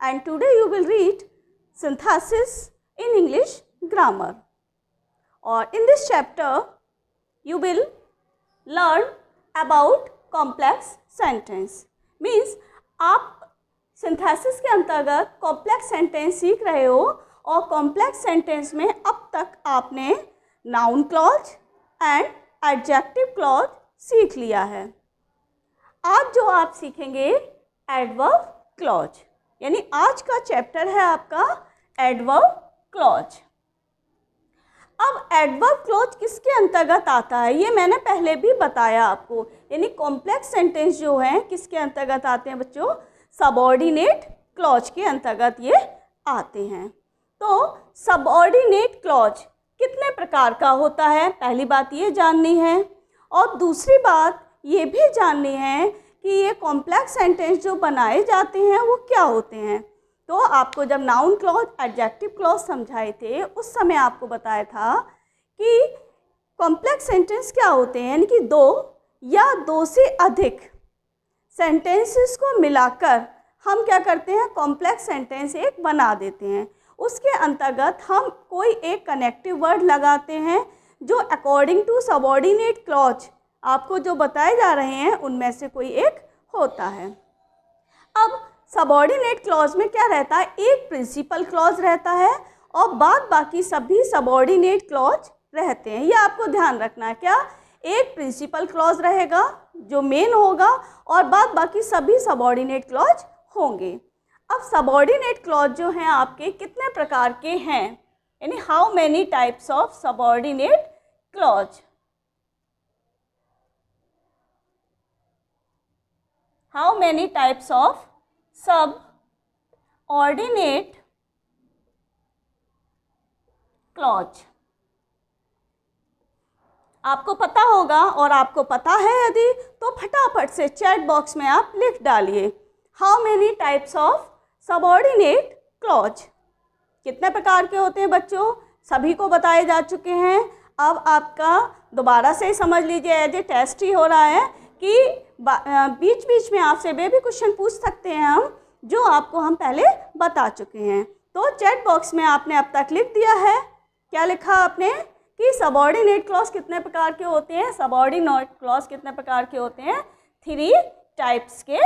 and today you will read synthesis in English grammar. Or in this chapter, you will learn about complex sentence. Means aap synthesis के अंतर्गत complex sentence सीख रहे हो और complex sentence में अब तक आपने noun clause and adjective clause सीख लिया है आज जो आप सीखेंगे एडवर्ब क्लॉज यानी आज का चैप्टर है आपका एडवर्ब क्लॉज अब एडवर्ब क्लॉज किसके अंतर्गत आता है ये मैंने पहले भी बताया आपको यानी कॉम्प्लेक्स सेंटेंस जो है किसके अंतर्गत आते हैं बच्चों सबऑर्डिनेट क्लॉज के अंतर्गत ये आते हैं तो सबऑर्डिनेट क्लॉज कितने प्रकार का होता है पहली बात ये जाननी है और दूसरी बात ये भी जाननी है कि ये कॉम्प्लेक्स सेंटेंस जो बनाए जाते हैं वो क्या होते हैं तो आपको जब नाउन क्लॉज एडजेक्टिव क्लॉज समझाए थे उस समय आपको बताया था कि कॉम्प्लेक्स सेंटेंस क्या होते हैं यानी कि दो या दो से अधिक सेंटेंसेस को मिलाकर हम क्या करते हैं कॉम्प्लेक्स सेंटेंस एक बना देते हैं उसके अंतर्गत हम कोई एक कनेक्टिव वर्ड लगाते हैं जो अकॉर्डिंग टू सबॉर्डिनेट क्लॉज आपको जो बताए जा रहे हैं उनमें से कोई एक होता है अब सबॉर्डिनेट क्लॉज में क्या रहता है एक प्रिंसिपल क्लॉज रहता है और बाद बाकी सभी सबॉर्डिनेट क्लॉज रहते हैं यह आपको ध्यान रखना है क्या एक प्रिंसिपल क्लॉज रहेगा जो मेन होगा और बाद बाकी सभी सबॉर्डिनेट क्लॉज होंगे अब सबॉर्डिनेट क्लॉज जो हैं आपके कितने प्रकार के हैं यानी how many types of subordinate clause how many types of ordinate clause आपको पता होगा और आपको पता है यदि तो फटाफट से चैट बॉक्स में आप लिख डालिए how many types of subordinate clause कितने प्रकार के होते हैं बच्चों सभी को बताए जा चुके हैं अब आपका दोबारा से ही समझ लीजिए एज ए टेस्ट ही हो रहा है कि बीच बीच में आपसे बेबी क्वेश्चन पूछ सकते हैं हम जो आपको हम पहले बता चुके हैं तो चैट बॉक्स में आपने अब तक लिख दिया है क्या लिखा आपने कि सबॉर्डिनेट क्लॉज कितने प्रकार के होते हैं सबॉर्डिनेट क्लॉज कितने प्रकार के होते हैं थ्री टाइप्स के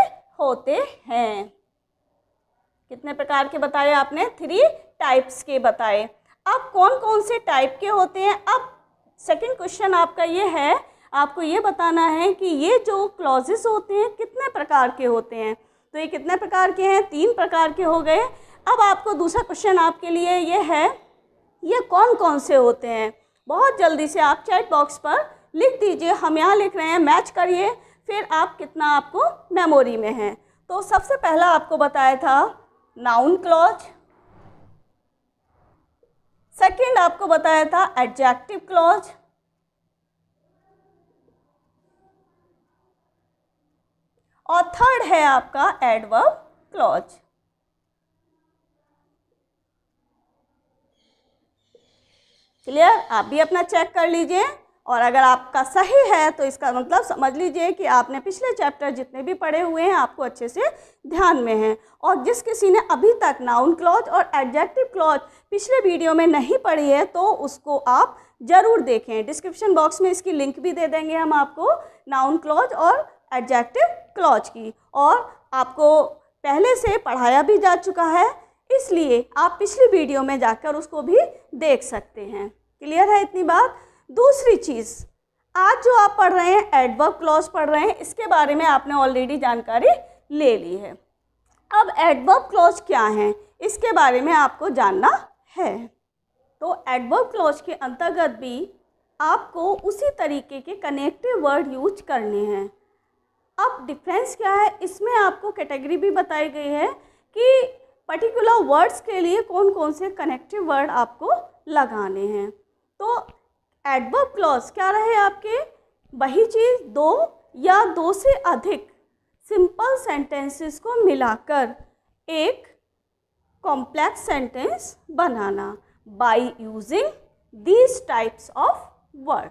होते हैं कितने प्रकार के बताए आपने थ्री टाइप्स के बताए अब कौन कौन से टाइप के होते हैं अब सेकंड क्वेश्चन आपका ये है आपको ये बताना है कि ये जो क्लॉजेस होते हैं कितने प्रकार के होते हैं तो ये कितने प्रकार के हैं तीन प्रकार के हो गए अब आपको दूसरा क्वेश्चन आपके लिए ये है ये कौन कौन से होते हैं बहुत जल्दी से आप चैट बॉक्स पर लिख दीजिए हम यहाँ लिख रहे हैं मैच करिए फिर आप कितना आपको मेमोरी में है तो सबसे पहला आपको बताया था नाउन क्लॉज सेकंड आपको बताया था एडजेक्टिव क्लॉज और थर्ड है आपका एडवर्ब क्लॉज क्लियर आप भी अपना चेक कर लीजिए और अगर आपका सही है तो इसका मतलब समझ लीजिए कि आपने पिछले चैप्टर जितने भी पढ़े हुए हैं आपको अच्छे से ध्यान में हैं और जिस किसी ने अभी तक नाउन क्लॉज और एडजेक्टिव क्लॉज पिछले वीडियो में नहीं पढ़ी है तो उसको आप ज़रूर देखें डिस्क्रिप्शन बॉक्स में इसकी लिंक भी दे देंगे हम आपको नाउन क्लॉज और एडजेक्टिव क्लॉज की और आपको पहले से पढ़ाया भी जा चुका है इसलिए आप पिछली वीडियो में जाकर उसको भी देख सकते हैं क्लियर है इतनी बात दूसरी चीज़ आज जो आप पढ़ रहे हैं एडवर्ब क्लॉज पढ़ रहे हैं इसके बारे में आपने ऑलरेडी जानकारी ले ली है अब एडवर्ब क्लॉज क्या हैं इसके बारे में आपको जानना है तो एडवर्ब क्लॉज के अंतर्गत भी आपको उसी तरीके के कनेक्टिव वर्ड यूज करने हैं अब डिफरेंस क्या है इसमें आपको कैटेगरी भी बताई गई है कि पर्टिकुलर वर्ड्स के लिए कौन कौन से कनेक्टिव वर्ड आपको लगाने हैं तो एडवर्ब क्लॉज क्या रहे आपके वही चीज़ दो या दो से अधिक सिंपल सेंटेंसेस को मिलाकर एक कॉम्प्लेक्स सेंटेंस बनाना by using these types of word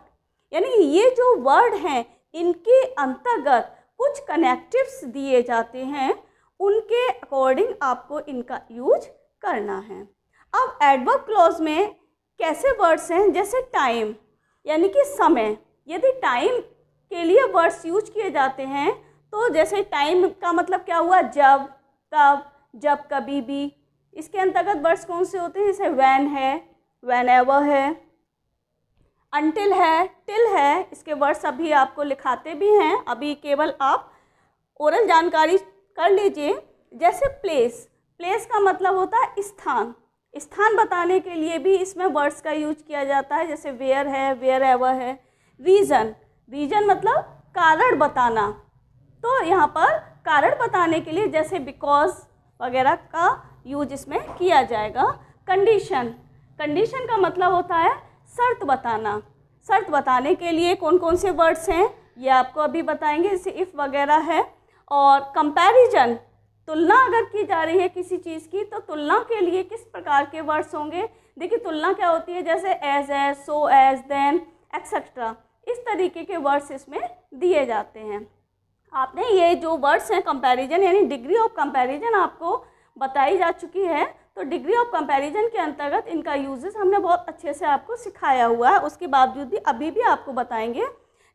यानी ये जो वर्ड हैं इनके अंतर्गत कुछ कनेक्टिव्स दिए जाते हैं उनके अकॉर्डिंग आपको इनका यूज करना है अब एडवर्ब क्लॉज में कैसे वर्ड्स हैं जैसे टाइम यानी कि समय यदि टाइम के लिए वर्ड्स यूज किए जाते हैं तो जैसे टाइम का मतलब क्या हुआ जब तब जब कभी भी इसके अंतर्गत वर्ड्स कौन से होते हैं जैसे वैन है वैन एवर है अनटिल है टिल है इसके वर्ड्स अभी आपको लिखाते भी हैं अभी केवल आप ओरल जानकारी कर लीजिए जैसे प्लेस प्लेस का मतलब होता है स्थान स्थान बताने के लिए भी इसमें वर्ड्स का यूज किया जाता है जैसे वेयर है वेयर एवर है रीज़न रीज़न मतलब कारण बताना तो यहाँ पर कारण बताने के लिए जैसे बिकॉज वगैरह का यूज इसमें किया जाएगा कंडीशन कंडीशन का मतलब होता है शर्त बताना शर्त बताने के लिए कौन कौन से वर्ड्स हैं ये आपको अभी बताएंगे जैसे इफ़ वगैरह है और कंपैरिजन तुलना अगर की जा रही है किसी चीज़ की तो तुलना के लिए किस प्रकार के वर्ड्स होंगे देखिए तुलना क्या होती है जैसे as as so as then etcetera इस तरीके के वर्ड्स इसमें दिए जाते हैं आपने ये जो वर्ड्स हैं कंपैरिजन यानी डिग्री ऑफ कंपैरिजन आपको बताई जा चुकी है तो डिग्री ऑफ कंपैरिजन के अंतर्गत इनका यूजेस हमने बहुत अच्छे से आपको सिखाया हुआ है उसके बावजूद भी अभी भी आपको बताएंगे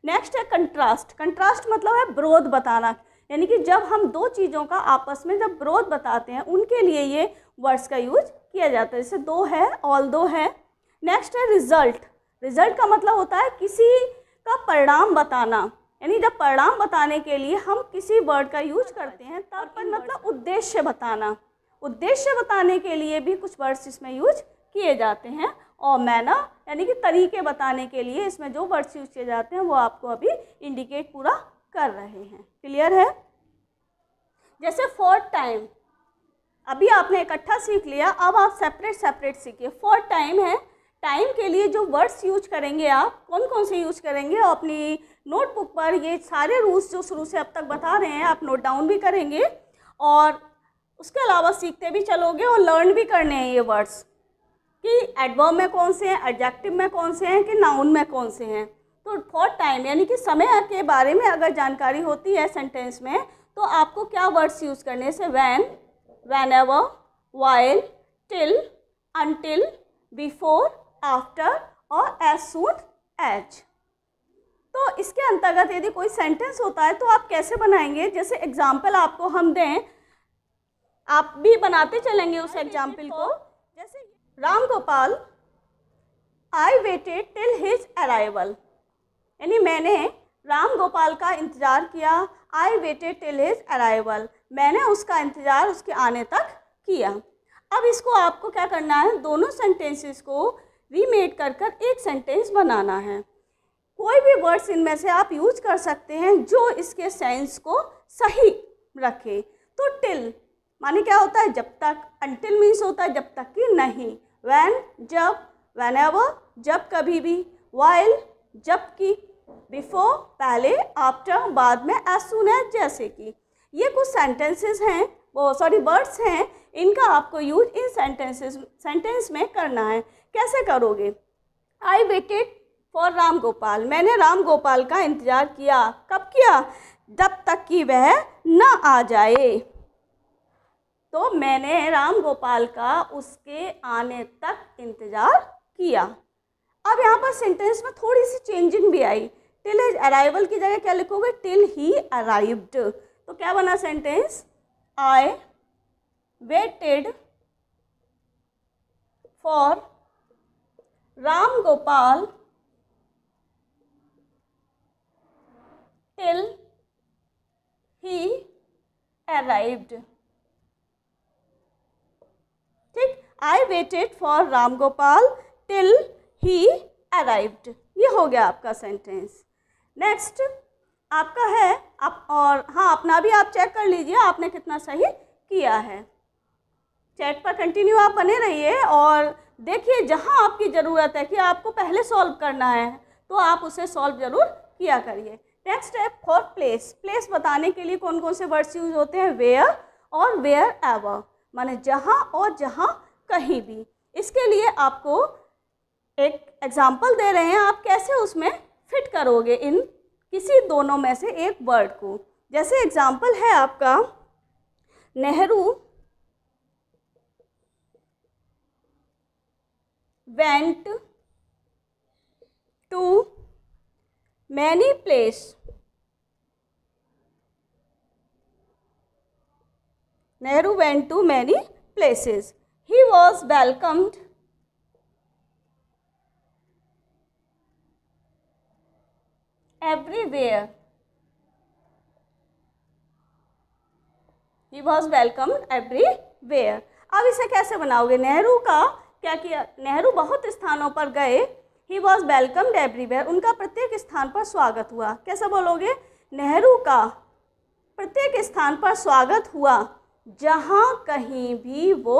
नेक्स्ट है कंट्रास्ट कंट्रास्ट मतलब है विरोध बताना यानी कि जब हम दो चीज़ों का आपस में जब विरोध बताते हैं उनके लिए ये वर्ड्स का यूज किया जाता है जैसे दो है ऑल दो है नेक्स्ट है रिजल्ट रिजल्ट का मतलब होता है किसी का परिणाम बताना यानी जब परिणाम बताने के लिए हम किसी वर्ड का यूज करते हैं तब मतलब उद्देश्य बताना उद्देश्य बताने के लिए भी कुछ वर्ड्स इसमें यूज किए जाते हैं और मैना यानी कि तरीके बताने के लिए इसमें जो वर्ड्स यूज किए जाते हैं वो आपको अभी इंडिकेट पूरा कर रहे हैं क्लियर है जैसे फोर्थ टाइम अभी आपने इकट्ठा सीख लिया अब आप सेपरेट सेपरेट सीखिए फोर्थ टाइम है टाइम के लिए जो वर्ड्स यूज करेंगे आप कौन कौन से यूज करेंगे और अपनी नोटबुक पर ये सारे रूल्स जो शुरू से अब तक बता रहे हैं आप नोट डाउन भी करेंगे और उसके अलावा सीखते भी चलोगे और लर्न भी करने हैं ये वर्ड्स कि एडवर्ब में कौन से हैं एडजेक्टिव में कौन से हैं कि नाउन में कौन से हैं तो फॉर टाइम यानी कि समय के बारे में अगर जानकारी होती है सेंटेंस में तो आपको क्या वर्ड्स यूज़ करने से when whenever while till until before after और एज सूट एज तो इसके अंतर्गत यदि कोई सेंटेंस होता है तो आप कैसे बनाएंगे जैसे एग्जाम्पल आपको हम दें आप भी बनाते चलेंगे उस एग्जाम्पल को जैसे Ram Gopal I waited till his arrival यानी मैंने राम गोपाल का इंतज़ार किया I waited till his arrival मैंने उसका इंतज़ार उसके आने तक किया अब इसको आपको क्या करना है दोनों सेंटेंसेस को रीमेड कर कर एक सेंटेंस बनाना है कोई भी वर्ड्स इनमें से आप यूज कर सकते हैं जो इसके सेंस को सही रखे तो टिल माने क्या होता है जब तक अंटिल मीन्स होता है जब तक कि नहीं वैन जब वैन एवर जब कभी भी वाइल जब कि बिफोर पहले आफ्टर बाद में एज सुन एज जैसे कि ये कुछ सेंटेंसेस हैं वो सॉरी वर्ड्स हैं इनका आपको यूज इन सेंटेंसेस सेंटेंस में करना है कैसे करोगे I waited for Ram Gopal मैंने राम गोपाल का इंतज़ार किया कब किया जब तक कि वह ना आ जाए तो मैंने राम गोपाल का उसके आने तक इंतज़ार किया अब यहाँ पर सेंटेंस में थोड़ी सी चेंजिंग भी आई टिल अराइवल की जगह क्या लिखोगे टिल ही अराइव्ड तो क्या बना sentence I waited for Ram Gopal till he arrived I waited for Ram Gopal till he arrived ये हो गया आपका सेंटेंस नेक्स्ट आपका है आप और हाँ अपना भी आप चेक कर लीजिए आपने कितना सही किया है चैट पर कंटिन्यू आप बने रहिए और देखिए जहाँ आपकी ज़रूरत है कि आपको पहले सॉल्व करना है तो आप उसे सॉल्व ज़रूर किया करिए नेक्स्ट है फॉर प्लेस प्लेस बताने के लिए कौन कौन से वर्ड्स यूज होते हैं वेयर और वेयर एवर माने जहाँ और जहाँ कहीं भी इसके लिए आपको एक एग्ज़ाम्पल दे रहे हैं आप कैसे उसमें फिट करोगे इन किसी दोनों में से एक वर्ड को जैसे एग्ज़ाम्पल है आपका Nehru went to many place Nehru went to many places was welcomed everywhere. He was welcomed everywhere. अब इसे कैसे बनाओगे नेहरू का क्या किया नेहरू बहुत स्थानों पर गए ही वॉज वेलकम्ड एवरीवेयर उनका प्रत्येक स्थान पर स्वागत हुआ कैसा बोलोगे नेहरू का प्रत्येक स्थान पर स्वागत हुआ जहाँ कहीं भी वो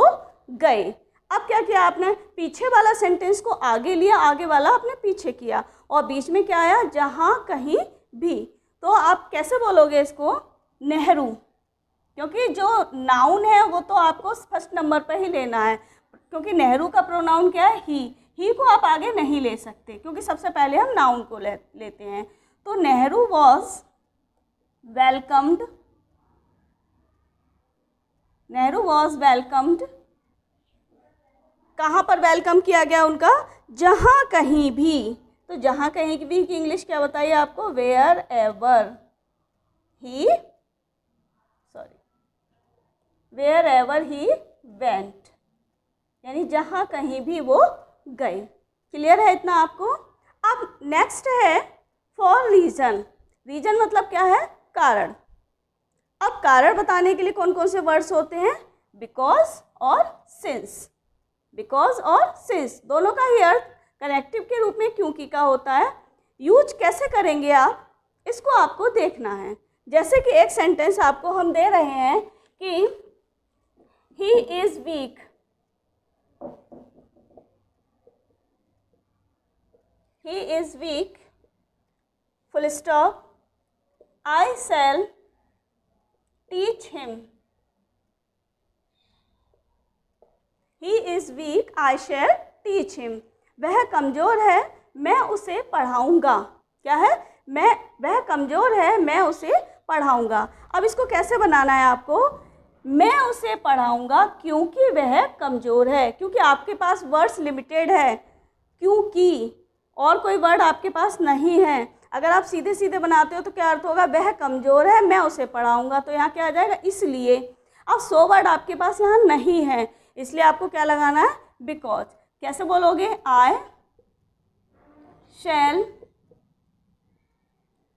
गए अब क्या किया आपने पीछे वाला सेंटेंस को आगे लिया आगे वाला आपने पीछे किया और बीच में क्या आया जहाँ कहीं भी तो आप कैसे बोलोगे इसको नेहरू क्योंकि जो नाउन है वो तो आपको फर्स्ट नंबर पर ही लेना है क्योंकि नेहरू का प्रोनाउन क्या है ही ही को आप आगे नहीं ले सकते क्योंकि सबसे पहले हम नाउन को ले लेते हैं तो Nehru was welcomed Nehru was welcomed कहाँ पर वेलकम किया गया उनका जहाँ कहीं भी तो जहाँ कहीं भी की इंग्लिश क्या बताइए आपको wherever he sorry wherever he went यानी जहाँ कहीं भी वो गए क्लियर है इतना आपको अब नेक्स्ट है फॉर रीजन रीजन मतलब क्या है कारण अब कारण बताने के लिए कौन कौन से वर्ड्स होते हैं बिकॉज और सिंस बिकॉज और सिंस दोनों का ही अर्थ कनेक्टिव के रूप में क्योंकि का होता है यूज कैसे करेंगे आप इसको आपको देखना है जैसे कि एक सेंटेंस आपको हम दे रहे हैं कि he is weak he is weak full stop I shall teach him he is weak I shall teach him वह कमज़ोर है मैं उसे पढ़ाऊँगा क्या है मैं वह कमज़ोर है मैं उसे पढ़ाऊँगा अब इसको कैसे बनाना है आपको मैं उसे पढ़ाऊँगा क्योंकि वह कमज़ोर है क्योंकि आपके पास वर्ड्स लिमिटेड है क्योंकि और कोई वर्ड आपके पास नहीं है अगर आप सीधे सीधे बनाते हो तो क्या अर्थ होगा वह कमज़ोर है मैं उसे पढ़ाऊँगा तो यहाँ क्या आ जाएगा इसलिए अब सो वर्ड आपके पास यहाँ नहीं है इसलिए आपको क्या लगाना है बिकॉज कैसे बोलोगे I shall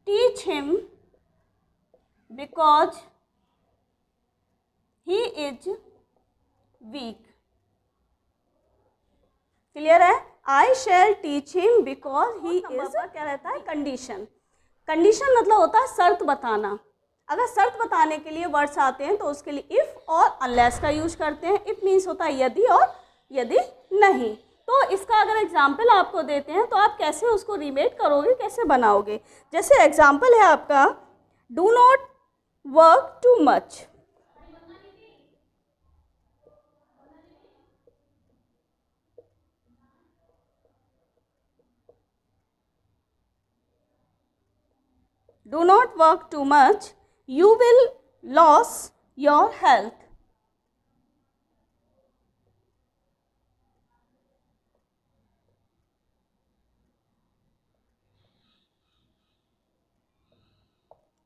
teach him because he is weak clear है I shall teach him because he is क्या रहता है कंडीशन कंडीशन मतलब होता है शर्त बताना अगर शर्त बताने के लिए वर्ड्स आते हैं तो उसके लिए इफ़ और अनलेस का यूज करते हैं इफ़ मीन्स होता है यदि और यदि नहीं तो इसका अगर एग्जाम्पल आपको देते हैं तो आप कैसे उसको रिमेट करोगे कैसे बनाओगे जैसे एग्जाम्पल है आपका do not work too much do not work too much you will lose your health.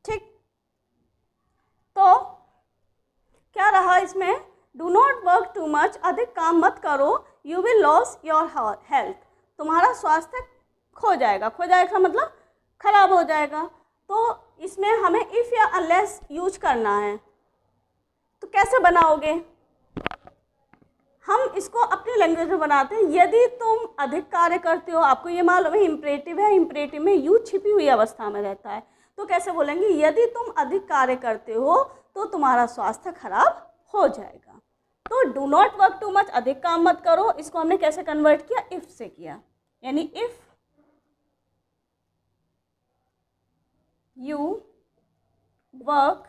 ठीक तो क्या रहा इसमें do not work too much अधिक काम मत करो you will lose your health तुम्हारा स्वास्थ्य खो जाएगा खो जाएगा मतलब खराब हो जाएगा तो इसमें हमें इफ़ या अनलेस यूज करना है तो कैसे बनाओगे हम इसको अपनी लैंग्वेज में बनाते हैं यदि तुम अधिक कार्य करते हो आपको ये मालूम है इम्परेटिव है इम्परेटिव में यू छिपी हुई अवस्था में रहता है तो कैसे बोलेंगे यदि तुम अधिक कार्य करते हो तो तुम्हारा स्वास्थ्य खराब हो जाएगा तो do not work too much अधिक काम मत करो इसको हमने कैसे कन्वर्ट किया इफ़ से किया यानी if you work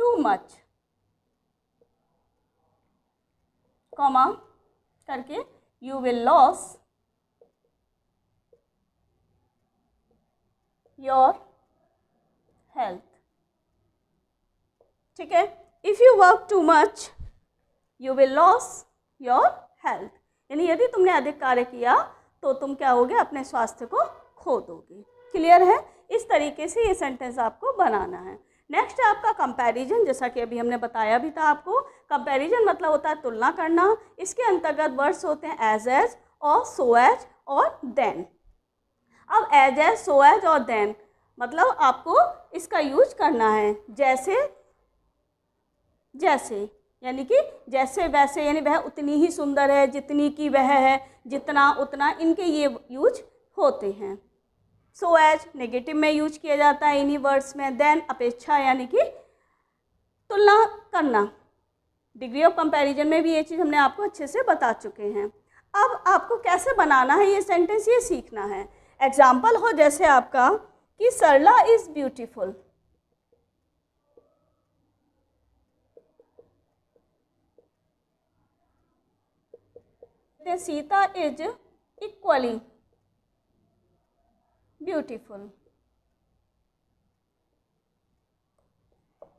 too much comma करके you will lose your health ठीक है if you work too much you will lose your health यानी यदि तुमने अधिक कार्य किया तो तुम क्या होगे अपने स्वास्थ्य को खो दोगे क्लियर है इस तरीके से ये सेंटेंस आपको बनाना है नेक्स्ट है आपका कंपैरिजन जैसा कि अभी हमने बताया भी था आपको कंपैरिजन मतलब होता है तुलना करना इसके अंतर्गत वर्ड्स होते हैं एज एज और सो एज और देन अब एज एज सो एज और देन मतलब आपको इसका यूज करना है जैसे जैसे यानी कि जैसे वैसे यानी वह उतनी ही सुंदर है जितनी की वह है जितना उतना इनके ये यूज होते हैं सो एज नेगेटिव में यूज किया जाता है इन्हीं वर्ड्स में देन अपेक्षा यानी कि तुलना करना डिग्री ऑफ कंपैरिजन में भी ये चीज़ हमने आपको अच्छे से बता चुके हैं अब आपको कैसे बनाना है ये सेंटेंस ये सीखना है एग्जाम्पल हो जैसे आपका कि Sarla is beautiful Sita is equally beautiful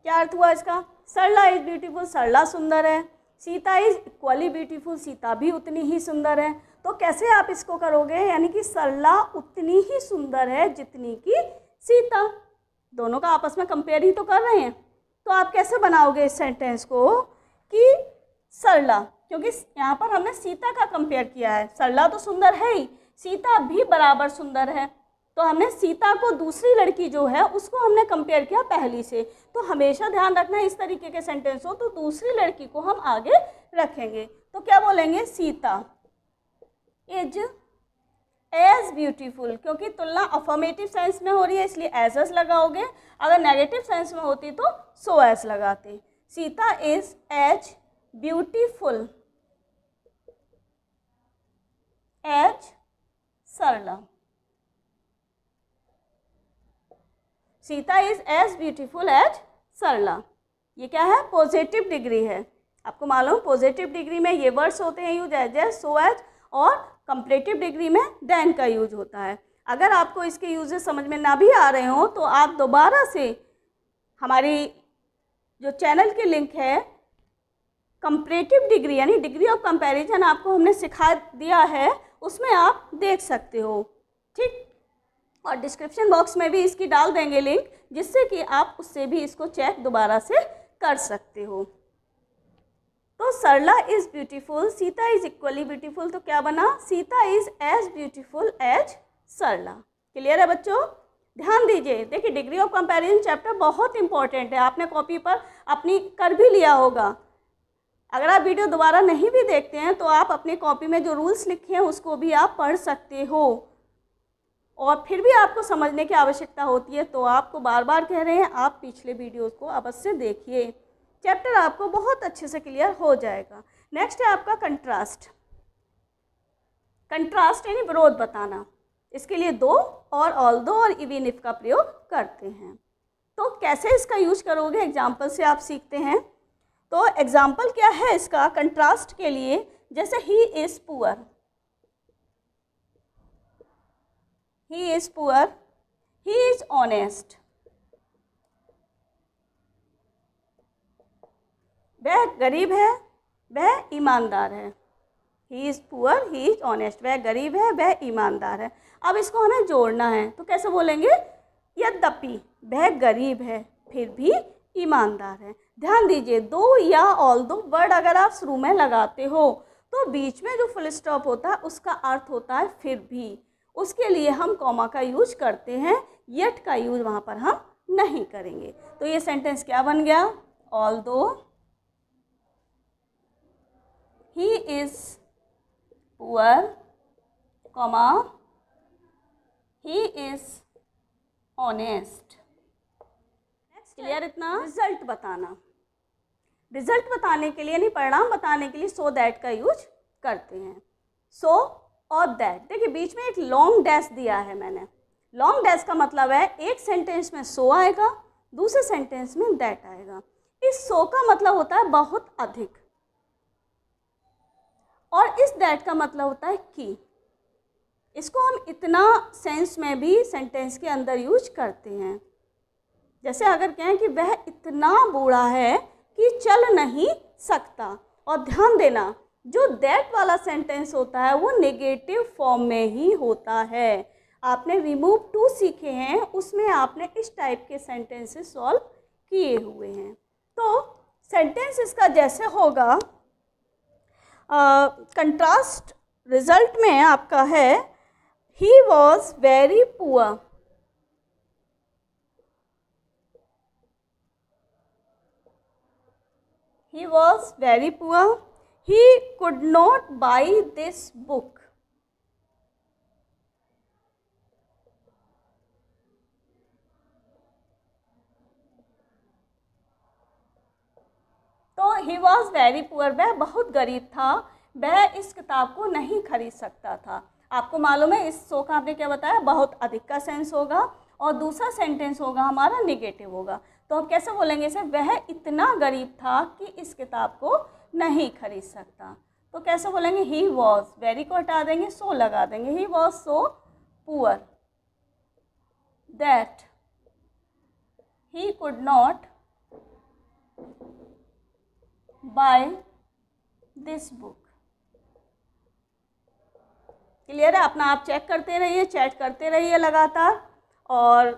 क्या अर्थ हुआ इसका सरला इज ब्यूटीफुल सरला सुंदर है Sita is equally beautiful Sita भी उतनी ही सुंदर है तो कैसे आप इसको करोगे यानी कि सरला उतनी ही सुंदर है जितनी कि सीता दोनों का आपस में कंपेयर ही तो कर रहे हैं तो आप कैसे बनाओगे इस सेंटेंस को कि सरला क्योंकि यहाँ पर हमने सीता का कंपेयर किया है सरला तो सुंदर है ही सीता भी बराबर सुंदर है तो हमने सीता को दूसरी लड़की जो है उसको हमने कंपेयर किया पहली से तो हमेशा ध्यान रखना इस तरीके के सेंटेंस हो तो दूसरी लड़की को हम आगे रखेंगे तो क्या बोलेंगे सीता इज एज ब्यूटीफुल क्योंकि तुलना अफॉर्मेटिव सेंस में हो रही है इसलिए एज एज लगाओगे अगर नेगेटिव सेंस में होती तो सो एज लगाते Sita is as beautiful as Sarla Sita is as beautiful as Sarla ये क्या है पॉजिटिव डिग्री है आपको मालूम पॉजिटिव डिग्री में ये वर्ड्स होते हैं use as as so as और कंपलेटिव डिग्री में दैन का यूज होता है अगर आपको इसके यूजेस समझ में ना भी आ रहे हों तो आप दोबारा से हमारी जो चैनल की लिंक है कंपरेटिव डिग्री यानी डिग्री ऑफ कंपैरिजन आपको हमने सिखा दिया है उसमें आप देख सकते हो ठीक और डिस्क्रिप्शन बॉक्स में भी इसकी डाल देंगे लिंक जिससे कि आप उससे भी इसको चेक दोबारा से कर सकते हो तो Sarla is beautiful Sita is equally beautiful तो क्या बना Sita is as beautiful as Sarla clear है बच्चों ध्यान दीजिए देखिए डिग्री ऑफ कंपैरिजन चैप्टर बहुत इंपॉर्टेंट है आपने कॉपी पर अपनी कर भी लिया होगा अगर आप वीडियो दोबारा नहीं भी देखते हैं तो आप अपनी कॉपी में जो रूल्स लिखे हैं उसको भी आप पढ़ सकते हो और फिर भी आपको समझने की आवश्यकता होती है तो आपको बार बार कह रहे हैं आप पिछले वीडियोस को अवश्य देखिए चैप्टर आपको बहुत अच्छे से क्लियर हो जाएगा नेक्स्ट है आपका कंट्रास्ट कंट्रास्ट यानी विरोध बताना इसके लिए दो और ऑल दो और इवीन इफ का प्रयोग करते हैं तो कैसे इसका यूज करोगे एग्जाम्पल से आप सीखते हैं तो एग्जाम्पल क्या है इसका कंट्रास्ट के लिए जैसे he is poor he is poor he is honest वह गरीब है वह ईमानदार है he is poor he is honest वह गरीब है वह ईमानदार है अब इसको हमें जोड़ना है तो कैसे बोलेंगे यद्यपि वह गरीब है फिर भी ईमानदार है ध्यान दीजिए दो या ऑल दो वर्ड अगर आप शुरू में लगाते हो तो बीच में जो फुल स्टॉप होता है उसका अर्थ होता है फिर भी उसके लिए हम कॉमा का यूज करते हैं यट का यूज वहाँ पर हम नहीं करेंगे तो ये सेंटेंस क्या बन गया although he is poor comma he is honest clear इतना रिजल्ट बताना रिजल्ट बताने के लिए नहीं परिणाम बताने के लिए सो so दैट का यूज करते हैं सो so, और दैट देखिए बीच में एक लॉन्ग डैश दिया है मैंने लॉन्ग डैश का मतलब है एक सेंटेंस में सो आएगा दूसरे सेंटेंस में दैट आएगा इस सो का मतलब होता है बहुत अधिक और इस दैट का मतलब होता है कि इसको हम इतना सेंस में भी सेंटेंस के अंदर यूज करते हैं जैसे अगर कहें कि वह इतना बूढ़ा है कि चल नहीं सकता और ध्यान देना जो दैट वाला सेंटेंस होता है वो नेगेटिव फॉर्म में ही होता है आपने रिमूव टू सीखे हैं उसमें आपने इस टाइप के सेंटेंसेस सॉल्व किए हुए हैं तो सेंटेंस इसका जैसे होगा कंट्रास्ट uh, रिजल्ट में आपका है he was very poor he was very poor he could not buy this book. तो ही वॉज़ वेरी पुअर वह बहुत गरीब था वह इस किताब को नहीं खरीद सकता था आपको मालूम है इस शो का आपने क्या बताया बहुत अधिक का सेंस होगा और दूसरा सेंटेंस होगा हमारा नेगेटिव होगा तो हम कैसे बोलेंगे इसे वह इतना गरीब था कि इस किताब को नहीं खरीद सकता तो कैसे बोलेंगे ही वॉज वेरी को हटा देंगे सो लगा देंगे he was so poor that he could not buy this book clear है अपना आप चेक करते रहिए चैट करते रहिए लगातार और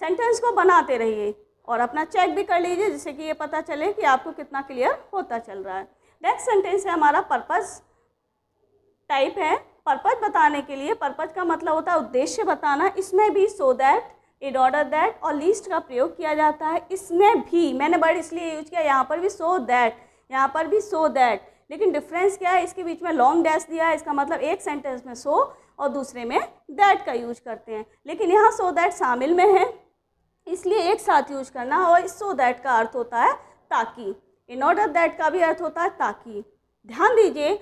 सेंटेंस को बनाते रहिए और अपना चेक भी कर लीजिए जिससे कि ये पता चले कि आपको कितना क्लियर होता चल रहा है नेक्स्ट सेंटेंस है हमारा पर्पज़ टाइप है पर्पज़ बताने के लिए पर्पज़ का मतलब होता है उद्देश्य बताना इसमें भी so that in order that और लीस्ट का प्रयोग किया जाता है इसमें भी मैंने बर्ड इसलिए यूज किया यहाँ पर भी सो दैट यहाँ पर भी सो दैट लेकिन डिफरेंस क्या है इसके बीच में लॉन्ग डैश दिया है इसका मतलब एक सेंटेंस में सो और दूसरे में दैट का यूज करते हैं लेकिन यहाँ सो दैट शामिल में है इसलिए एक साथ यूज करना और सो दैट का अर्थ होता है ताकि इन ऑर्डर दैट का भी अर्थ होता है ताकि ध्यान दीजिए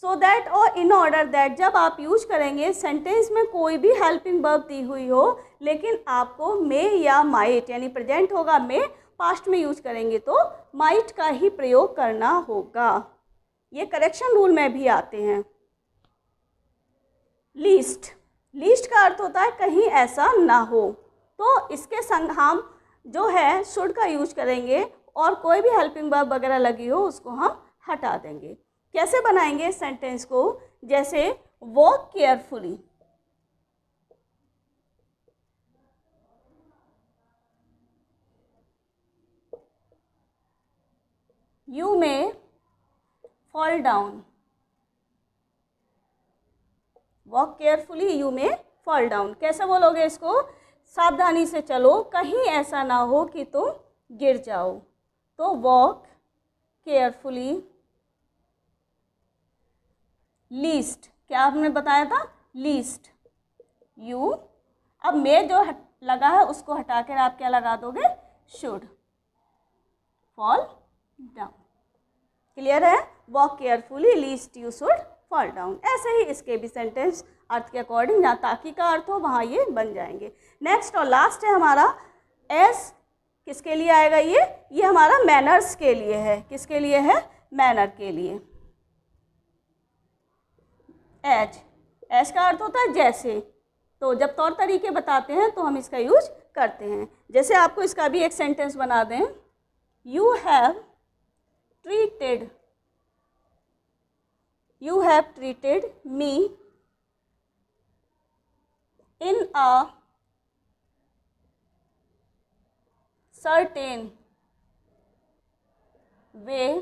सो दैट और इन ऑर्डर दैट जब आप यूज करेंगे सेंटेंस में कोई भी हेल्पिंग वर्ब दी हुई हो लेकिन आपको मे या माइट यानी प्रेजेंट होगा मे पास्ट में यूज करेंगे तो माइट का ही प्रयोग करना होगा ये करेक्शन रूल में भी आते हैं लीस्ट लीस्ट का अर्थ होता है कहीं ऐसा ना हो तो इसके संग हम जो है शुड का यूज करेंगे और कोई भी हेल्पिंग वर्ब वगैरह लगी हो उसको हम हटा देंगे कैसे बनाएंगे सेंटेंस को जैसे walk carefully you may fall down walk carefully you may fall down कैसे बोलोगे इसको सावधानी से चलो कहीं ऐसा ना हो कि तुम गिर जाओ तो वॉक केयरफुली लीस्ट क्या आपने बताया था लीस्ट यू अब मे जो हट, लगा है उसको हटाकर आप क्या लगा दोगे शुड फॉल डाउन क्लियर है walk carefully lest you should fall down ऐसे ही इसके भी सेंटेंस अर्थ के अकॉर्डिंग जहाँ ताकि का अर्थ हो वहाँ ये बन जाएंगे नेक्स्ट और लास्ट है हमारा एस किसके लिए आएगा ये ये हमारा मैनर्स के लिए है किसके लिए है मैनर के लिए एच एस का अर्थ होता है जैसे तो जब तौर तरीके बताते हैं तो हम इसका यूज करते हैं जैसे आपको इसका भी एक सेंटेंस बना दें you have treated you have treated me in a certain way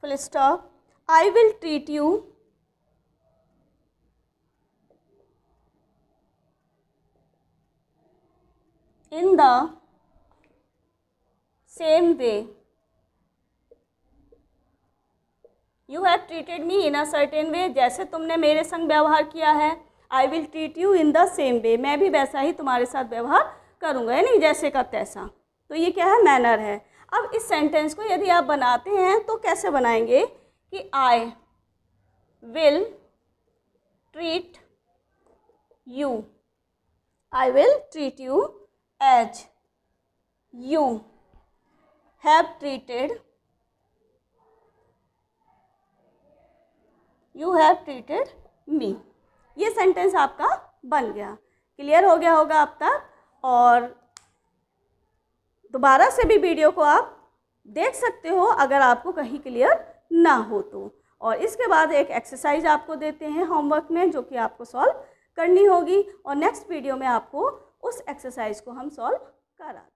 full stop I will treat you in the same way you have treated me in a certain way जैसे तुमने मेरे संग व्यवहार किया है I will treat you in the same way मैं भी वैसा ही तुम्हारे साथ व्यवहार करूँगा यानी जैसे का तैसा तो ये क्या है मैनर है अब इस सेंटेंस को यदि आप बनाते हैं तो कैसे बनाएंगे कि I will treat you I will treat you as you have treated you have treated me ये सेंटेंस आपका बन गया क्लियर हो गया होगा अब तक और दोबारा से भी वीडियो को आप देख सकते हो अगर आपको कहीं क्लियर ना हो तो और इसके बाद एक एक्सरसाइज आपको देते हैं होमवर्क में जो कि आपको सॉल्व करनी होगी और नेक्स्ट वीडियो में आपको उस एक्सरसाइज को हम सॉल्व करा